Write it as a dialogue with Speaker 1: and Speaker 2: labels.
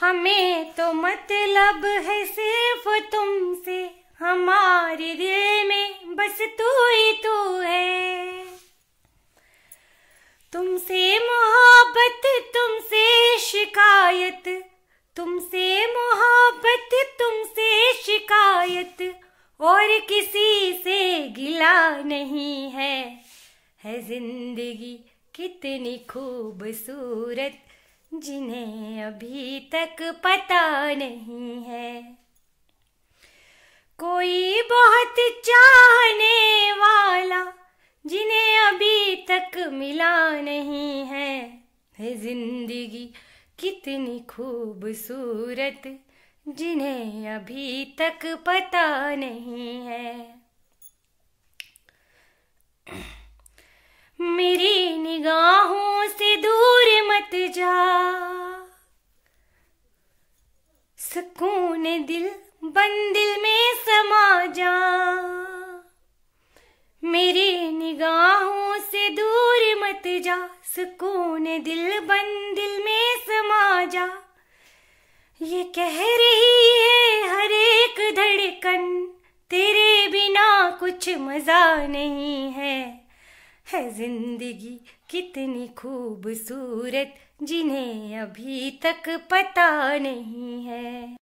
Speaker 1: हमें तो मतलब है सिर्फ तुमसे हमारे दिल में बस तू ही तू है तुमसे मोहब्बत तुमसे शिकायत तुमसे मोहब्बत तुमसे शिकायत और किसी से गिला नहीं है है जिंदगी कितनी खूबसूरत जिन्हें अभी तक पता नहीं है कोई बहुत चाहने वाला जिन्हें अभी तक मिला नहीं है जिंदगी कितनी खूबसूरत जिन्हें अभी तक पता नहीं सुकून दिल बंदिल में समा जा मेरी निगाहों से दूर मत जा सुकून दिल बंदिल में समा जा ये कह रही है हर एक धड़कन तेरे बिना कुछ मजा नहीं है है जिंदगी कितनी खूबसूरत जिन्हें अभी
Speaker 2: तक पता नहीं है